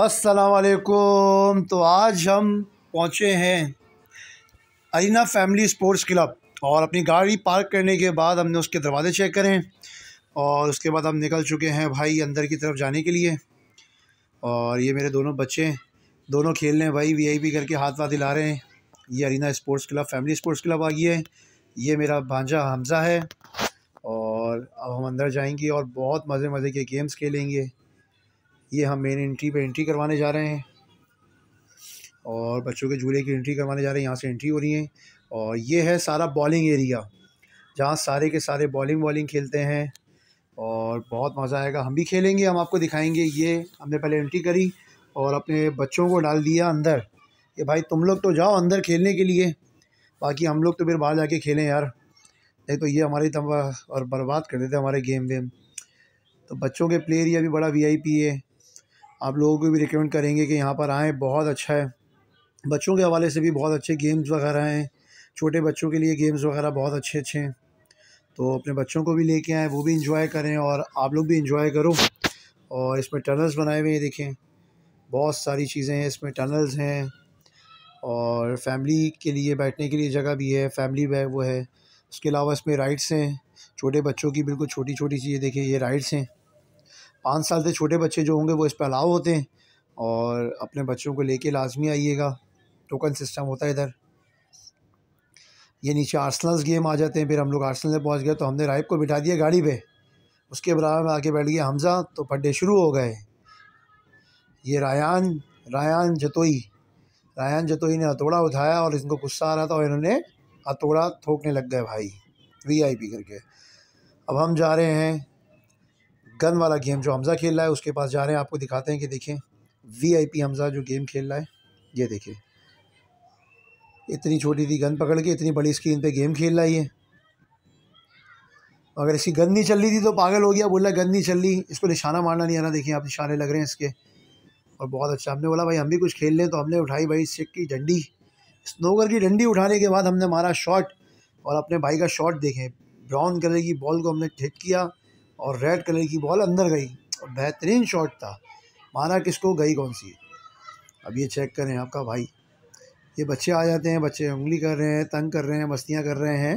असलकुम तो आज हम पहुँचे हैं अरीना फैमिली स्पोर्ट्स क्लब और अपनी गाड़ी पार्क करने के बाद हमने उसके दरवाज़े चेक करें और उसके बाद हम निकल चुके हैं भाई अंदर की तरफ जाने के लिए और ये मेरे दोनों बच्चे दोनों खेल रहे हैं भाई वीआईपी करके हाथ वाथ हिला रहे हैं ये arena sports club family sports club आ गई है ये मेरा भांजा हमज़ा है और अब हम अंदर जाएंगे और बहुत मज़े मज़े के गेम्स खेलेंगे ये हम मेन एंट्री पे एंट्री करवाने जा रहे हैं और बच्चों के झूले की एंट्री करवाने जा रहे हैं यहाँ से एंट्री हो रही है और ये है सारा बॉलिंग एरिया जहाँ सारे के सारे बॉलिंग वॉलिंग खेलते हैं और बहुत मज़ा आएगा हम भी खेलेंगे हम आपको दिखाएंगे ये हमने पहले एंट्री करी और अपने बच्चों को डाल दिया अंदर कि भाई तुम लोग तो जाओ अंदर खेलने के लिए बाकी हम लोग तो फिर बाहर जाके खेलें यार नहीं तो ये हमारे तबाह और बर्बाद कर देते हमारे गेम वेम तो बच्चों के प्ले एरिया भी बड़ा वीआईपी है आप लोगों को भी रिकमेंड करेंगे कि यहाँ पर आएँ बहुत अच्छा है बच्चों के हवाले से भी बहुत अच्छे गेम्स वगैरह हैं छोटे बच्चों के लिए गेम्स वगैरह बहुत अच्छे अच्छे हैं तो अपने बच्चों को भी लेके आएँ वो भी इंजॉय करें और आप लोग भी इंजॉय करो और इसमें टनल्स बनाए हुए हैं देखें बहुत सारी चीज़ें हैं इसमें टनल्स हैं और फैमिली के लिए बैठने के लिए जगह भी है फैमिली बैग वो है उसके अलावा इसमें राइड्स हैं छोटे बच्चों की बिल्कुल छोटी छोटी चीज़ें देखें ये राइड्स हैं पाँच साल से छोटे बच्चे जो होंगे वो इस पर अलाव होते हैं और अपने बच्चों को लेके लाजमी आइएगा टोकन सिस्टम होता है इधर ये नीचे आर्सनल्स गेम आ जाते हैं फिर हम लोग आर्सनल में पहुंच गए तो हमने राइब को बिठा दिया गाड़ी पे उसके बराबर में आके बैठ गया हमज़ा तो पड्डे शुरू हो गए ये रायान रायान जतोई रायान जतोई ने हथौड़ा उठाया और इनको गुस्सा आ रहा था और इन्होंने हथौड़ा थोकने लग गए भाई वी आई पी करके अब हम जा रहे हैं गन वाला गेम जो हमज़ा खेल रहा है उसके पास जा रहे हैं आपको दिखाते हैं कि देखें वी आई पी हमज़ा जो गेम खेल रहा है ये देखें इतनी छोटी थी गन पकड़ के इतनी बड़ी स्क्रीन पे गेम खेल रहा है ये अगर इसकी गन नहीं चल रही थी तो पागल हो गया बोल रहा गन नहीं चल रही इसको निशाना मारना नहीं आना देखिए आप निशाने लग रहे हैं इसके और बहुत अच्छा हमने बोला भाई हम भी कुछ खेल लें तो हमने उठाई भाई सिक की डंडी स्नोकर की डंडी उठाने के बाद हमने मारा शॉट और अपने भाई का शॉट देखें ब्राउन कलर की बॉल को हमने हिट किया और रेड कलर की बॉल अंदर गई और बेहतरीन शॉट था माना किसको गई कौन सी अब ये चेक करें आपका भाई ये बच्चे आ जाते हैं बच्चे उंगली कर रहे हैं तंग कर रहे हैं मस्तियाँ कर रहे हैं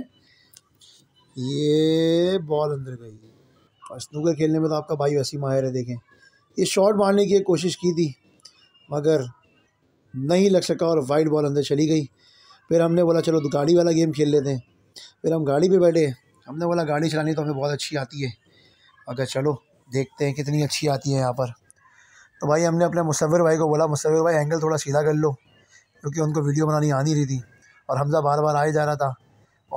ये बॉल अंदर गई और स्नूकर खेलने में तो आपका भाई वैसी माहिर है देखें ये शॉट मारने की कोशिश की थी मगर नहीं लग सका और वाइट बॉल अंदर चली गई फिर हमने बोला चलो तो गाड़ी वाला गेम खेल लेते हैं फिर हम गाड़ी पे बैठे हमने बोला गाड़ी चलानी तो हमें बहुत अच्छी आती है अगर चलो देखते हैं कितनी अच्छी आती है यहाँ पर तो भाई हमने अपने मुसविर भाई को बोला मुसविर भाई एंगल थोड़ा सीधा कर लो क्योंकि उनको वीडियो बनानी आ नहीं रही थी और हमज़ा बार बार आए जा रहा था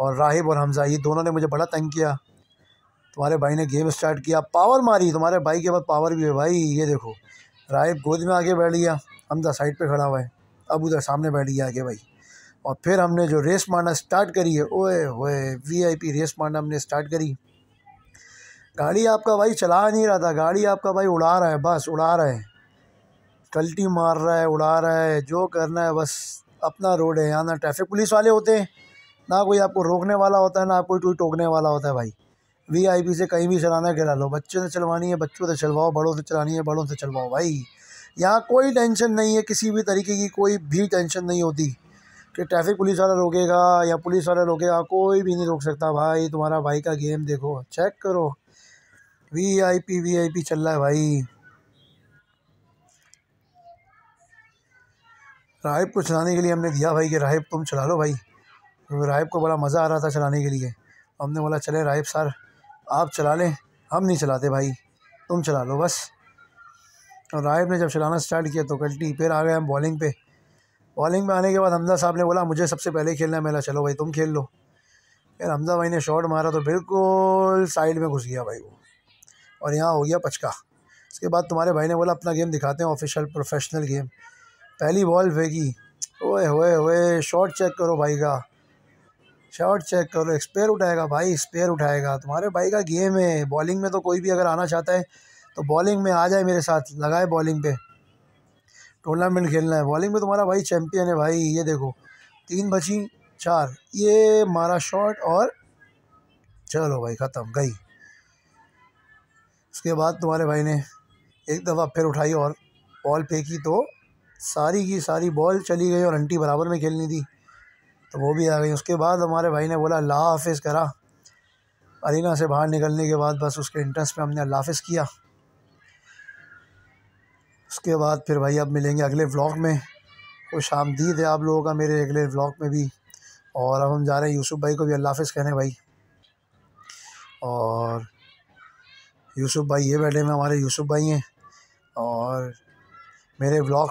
और राहिब और हमज़ा ये दोनों ने मुझे बड़ा तंग किया तुम्हारे भाई ने गेम स्टार्ट किया पावर मारी तुम्हारे भाई के बाद पावर भी है भाई ये देखो राहिब गोद में आगे बैठ गया हमजा साइड पर खड़ा हुआ है अब उधर सामने बैठ गया आगे भाई और फिर हमने जो रेस मारना स्टार्ट करी है ओए होए वीआईपी रेस मारना हमने स्टार्ट करी गाड़ी आपका भाई चला नहीं रहा था गाड़ी आपका भाई उड़ा रहा है बस उड़ा रहा है कल्टी मार रहा है उड़ा रहा है जो करना है बस अपना रोड है यहाँ ना ट्रैफिक पुलिस वाले होते हैं ना कोई आपको रोकने वाला होता है ना कोई कोई टोकने वाला होता है भाई वीआईपी से कहीं भी चलाना गिरा लो बच्चों से चलवानी है बच्चों से चलवाओ बड़ों से चलानी है बड़ों से चलवाओ भाई यहाँ कोई टेंशन नहीं है किसी भी तरीके की कोई भी टेंशन नहीं होती कि ट्रैफिक पुलिस वाला रोकेगा या पुलिस वाला रोकेगा कोई भी नहीं रोक सकता भाई तुम्हारा भाई का गेम देखो चेक करो V I P V I P चल रहा है भाई राहिब को चलाने के लिए हमने दिया भाई कि राहिब तुम चला लो भाई तो राहिब को बड़ा मज़ा आ रहा था चलाने के लिए हमने बोला चले राहिब सर आप चला लें हम नहीं चलाते भाई तुम चला लो बस और राहिब ने जब चलाना स्टार्ट किया तो कल्टी फिर आ गए हम बॉलिंग पे बॉलिंग में आने के बाद हमदा साहब ने बोला मुझे सबसे पहले खेलना है चलो भाई तुम खेल लो फिर हमदा भाई ने शॉट मारा तो बिल्कुल साइड में घुस गया भाई वो और यहाँ हो गया पचका उसके बाद तुम्हारे भाई ने बोला अपना गेम दिखाते हैं ऑफिशियल प्रोफेशनल गेम पहली बॉल फेंकी ओए होए होए शॉट चेक करो भाई का शॉट चेक करो स्पेयर उठाएगा भाई स्पेयर उठाएगा तुम्हारे भाई का गेम है बॉलिंग में तो कोई भी अगर आना चाहता है तो बॉलिंग में आ जाए मेरे साथ लगाए बॉलिंग पे टूर्नामेंट खेलना है बॉलिंग में तुम्हारा भाई चैम्पियन है भाई ये देखो तीन बची चार ये मारा शॉट और चलो भाई ख़त्म गई उसके बाद तुम्हारे भाई ने एक दफ़ा फिर उठाई और बॉल फेंकी तो सारी की सारी बॉल चली गई और अंटी बराबर में खेलनी थी तो वो भी आ गई उसके बाद हमारे भाई ने बोला अल्लाह हाफिज़ करा अरीना से बाहर निकलने के बाद बस उसके इंटरेस्ट पे हमने अल्लाह हाफिज़ किया उसके बाद फिर भाई अब मिलेंगे अगले व्लॉग में खुश आमदीद है आप लोगों का मेरे अगले व्लॉग में भी और अब हम जा रहे हैं यूसुफ़ भाई को भी अल्लाह हाफिज़ कहने भाई और यूसुफ़ भाई ये बैठे हुए हमारे यूसुफ़ भाई हैं और मेरे ब्लॉग